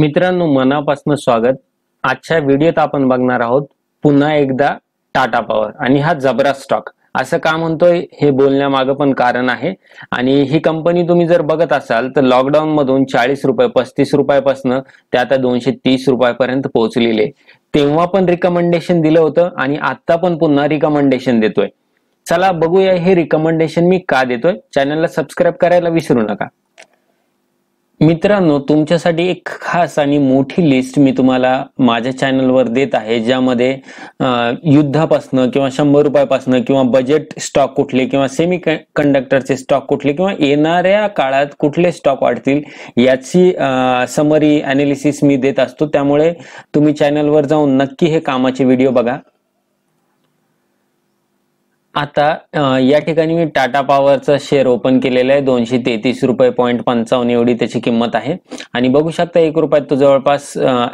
मित्रांनो मनापासून स्वागत आजच्या व्हिडिओत आपण बघणार आहोत पुन्हा एकदा टाटा पॉवर आणि हा जबरा स्टॉक असं का म्हणतोय हे बोलण्यामागं पण कारण आहे आणि ही कंपनी तुम्ही जर बघत असाल तर लॉकडाऊन मधून चाळीस रुपये पस्तीस रुपयापासून ते आता दोनशे तीस रुपयापर्यंत पोहोचलेले तेव्हा पण रिकमेंडेशन दिलं होतं आणि आता पण पुन्हा रिकमेंडेशन देतोय चला बघूया हे रिकमेंडेशन मी का देतोय चॅनलला सबस्क्राईब करायला विसरू नका मित्रांनो तुमच्यासाठी एक खास आणि मोठी लिस्ट मी तुम्हाला माझ्या चॅनलवर देत आहे ज्यामध्ये युद्धापासनं किंवा शंभर रुपयापासनं किंवा बजेट स्टॉक कुठले किंवा सेमी कंडक्टरचे स्टॉक कुठले किंवा येणाऱ्या काळात कुठले स्टॉक वाढतील याची समरी अनालिसिस मी देत असतो त्यामुळे तुम्ही चॅनलवर जाऊन नक्की हे कामाचे व्हिडिओ बघा आता या ठिकाणी मी टाटा पॉवरचा शेअर ओपन केलेला आहे दोनशे तेहतीस रुपये पॉईंट पंचावन्न एवढी त्याची किंमत आहे आणि बघू शकता एक रुपयात तो जवळपास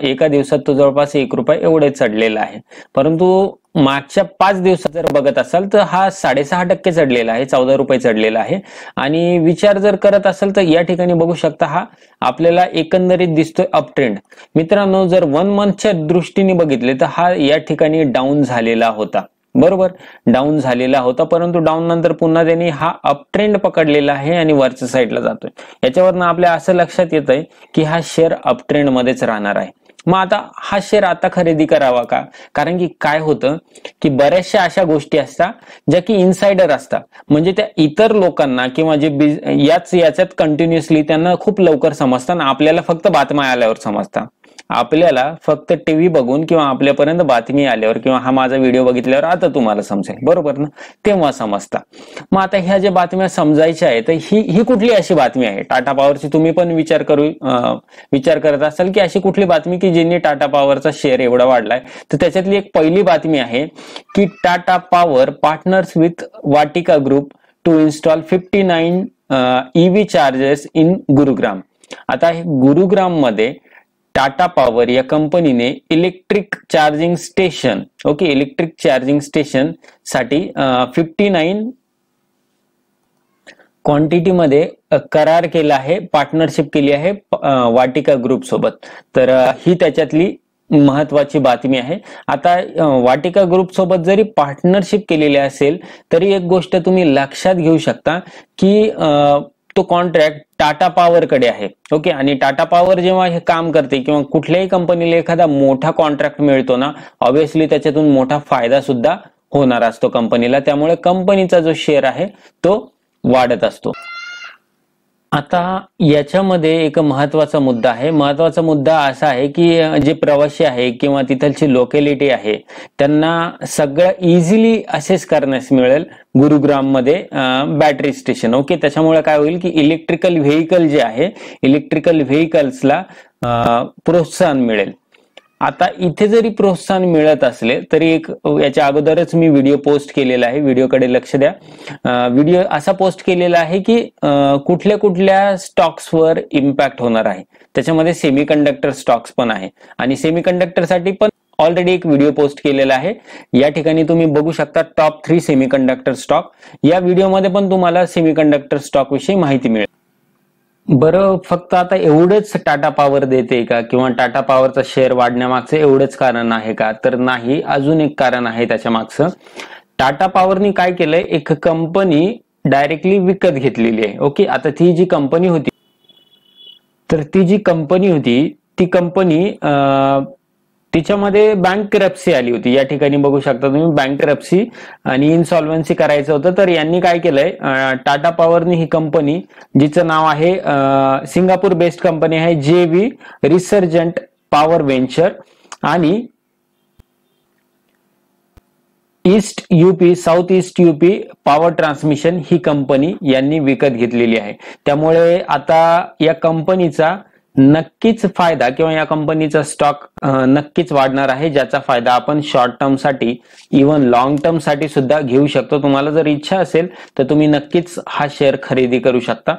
एका दिवसात तो जवळपास एक रुपये एवढे चढलेला आहे परंतु मागच्या पाच दिवसात जर बघत असाल तर हा साडेसहा टक्के चढलेला आहे चौदा रुपये चढलेला आहे आणि विचार जर करत असाल तर या ठिकाणी बघू शकता हा आपल्याला एकंदरीत दिसतोय अप ट्रेंड मित्रांनो जर वन मंथच्या दृष्टीने बघितले तर हा या ठिकाणी डाऊन झालेला होता बरोबर डाऊन झालेला होता परंतु डाऊन नंतर पुन्हा त्यांनी हा अपट्रेंड पकडलेला आहे आणि वरच्या साईडला जातोय याच्यावरनं आपल्या असं लक्षात येत आहे की हा शेअर अपट्रेंड मध्येच राहणार आहे मग आता हा शेअर आता खरेदी करावा का कारण की काय होतं की बऱ्याचशा अशा गोष्टी असतात ज्या की इनसाइडर असतात म्हणजे त्या इतर लोकांना किंवा जे याच याच्यात कंटिन्युअसली त्यांना खूप लवकर समजतात आपल्याला फक्त बातम्या आल्यावर समजतात आपल्याला फक्त टी व्ही बघून किंवा आपल्यापर्यंत बातमी आल्यावर किंवा हा माझा व्हिडिओ बघितल्यावर आता तुम्हाला समजेल बरोबर ना तेव्हा समजता मग आता ह्या ज्या बातम्या समजायच्या आहेत ही ही कुठली अशी बातमी आहे टाटा पॉवरची तुम्ही पण विचार करू विचार करत असाल की अशी कुठली बातमी की ज्यांनी टाटा पॉवरचा शेअर एवढा वाढलाय तर त्याच्यातली एक पहिली बातमी आहे की Tata power partners with Vatika group to install fifty nine EV chargers in Gurugram आता हे गुरुग्राम मध्ये टाटा पॉवर या कंपनीने electric charging station okay electric charging station साठी फिफ्टी नाईन क्वांटिटीमध्ये करार केला आहे पार्टनरशिप केली आहे वाटिका ग्रुप सोबत तर ही त्याच्यातली महत्वाची बातमी आहे आता वाटिका ग्रुप सोबत जरी पार्टनरशिप केलेली असेल तरी एक गोष्ट तुम्ही लक्षात घेऊ शकता की तो कॉन्ट्रॅक्ट टाटा पॉवरकडे आहे ओके आणि टाटा पॉवर जेव्हा हे काम करते किंवा कुठल्याही कंपनीला एखादा मोठा कॉन्ट्रॅक्ट मिळतो ना ऑब्व्हियसली त्याच्यातून मोठा फायदा सुद्धा होणार असतो कंपनीला त्यामुळे कंपनीचा जो शेअर आहे तो वाढत असतो आता याच्यामध्ये एक महत्वाचा मुद्दा आहे महत्वाचा मुद्दा असा आहे की जे प्रवासी आहे किंवा तिथलची लोकॅलिटी आहे त्यांना सगळं इझिली असेस करण्यास मिळेल गुरुग्राममध्ये बॅटरी स्टेशन ओके त्याच्यामुळे काय होईल की इलेक्ट्रिकल व्हेकल जे आहे इलेक्ट्रिकल व्हेकल्सला प्रोत्साहन मिळेल आता इथे जरी प्रोत्साहन मिळत असले तरी एक याच्या अगोदरच मी व्हिडिओ पोस्ट केलेला आहे व्हिडिओकडे लक्ष द्या व्हिडिओ असा पोस्ट केलेला आहे की कुठल्या कुठल्या स्टॉक्सवर इम्पॅक्ट होणार आहे त्याच्यामध्ये सेमी कंडक्टर स्टॉक्स पण आहे आणि सेमी साठी पण ऑलरेडी एक व्हिडिओ पोस्ट केलेला आहे या ठिकाणी तुम्ही बघू शकता top three semiconductor stock या व्हिडिओमध्ये पण तुम्हाला सेमी कंडक्टर स्टॉक विषयी माहिती मिळेल बरं फक्त आता एवढंच टाटा पॉवर देते का किंवा टाटा पॉवरचा शेअर वाढण्यामागचं एवढंच कारण आहे का तर नाही अजून एक कारण आहे त्याच्या मागचं टाटा पॉवरनी काय केलंय एक कंपनी डायरेक्टली विकत घेतलेली आहे ओके आता ती जी कंपनी होती तर ती जी कंपनी होती ती कंपनी तिच्यामध्ये बँक करप्सी आली होती या ठिकाणी बघू शकता तुम्ही बँक करप्सी आणि इन्सॉल्वन्सी करायचं होतं तर यांनी काय केलंय टाटा पॉवरनी ही कंपनी जिचं नाव आहे सिंगापूर बेस्ड कंपनी आहे J V resurgent power venture आणि east UP south east UP power transmission ही कंपनी यांनी विकत घेतलेली आहे त्यामुळे आता या कंपनीचा नक्कीच फायदा किंवा या कंपनीचा स्टॉक नक्कीच वाढणार आहे ज्याचा फायदा आपण शॉर्ट टर्म टर्मसाठी इवन लॉंग साठी सुद्धा घेऊ शकतो तुम्हाला जर इच्छा असेल तर तुम्ही नक्कीच हा शेअर खरेदी करू शकता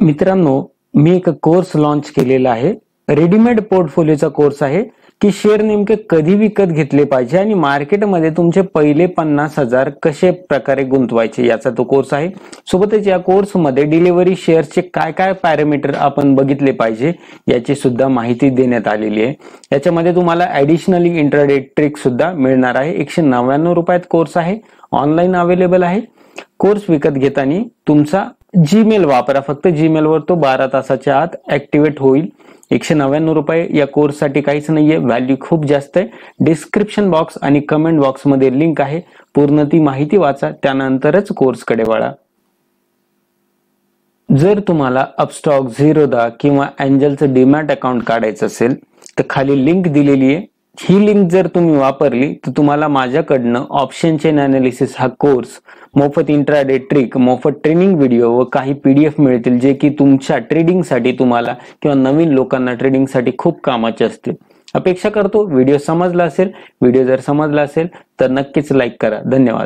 मित्रांनो मी एक कोर्स लॉन्च केलेला आहे रेडीमेड पोर्टफोलिओचा कोर्स आहे की शेअर नेमके कधी विकत घेतले पाहिजे आणि मार्केटमध्ये तुमचे पहिले पन्नास हजार कसे प्रकारे गुंतवायचे याचा तो कोर्स आहे सोबतच या कोर्समध्ये डिलिव्हरी शेअर्सचे काय काय पॅरामीटर आपण बघितले पाहिजे याची सुद्धा माहिती देण्यात आलेली आहे याच्यामध्ये तुम्हाला ऍडिशनली इंटरडेट ट्रिक सुद्धा मिळणार आहे एकशे नव्याण्णव रुपयात कोर्स आहे ऑनलाईन अवेलेबल आहे कोर्स विकत घेताना तुमचा जीमेल वापरा फक्त जीमेलवर तो बारा तासाच्या आत ऍक्टिव्हेट होईल एकशे नव्याण्णव रुपये या कोर्स साठी काहीच नाहीये व्हॅल्यू खूप जास्त आहे डिस्क्रिप्शन बॉक्स आणि कमेंट बॉक्समध्ये लिंक आहे पूर्ण ती माहिती वाचा त्यानंतरच कोर्सकडे वळा जर तुम्हाला अपस्टॉक झिरोदा किंवा अँजलचं डीमॅट अकाउंट काढायचं असेल तर खाली लिंक दिलेली आहे ही लिंक जर तुम्ही वापरली तर तुम्हाला माझ्याकडनं ऑप्शन चेन अनालिसिस हा कोर्स मोफत इंट्राडे ट्रिक मोफत ट्रेनिंग व्हिडिओ व काही पीडीएफ मिळतील जे की तुमच्या ट्रेडिंगसाठी तुम्हाला किंवा नवीन लोकांना ट्रेडिंगसाठी खूप कामाचे असतील अपेक्षा करतो व्हिडिओ समजला असेल व्हिडिओ जर समजला असेल तर नक्कीच लाईक करा धन्यवाद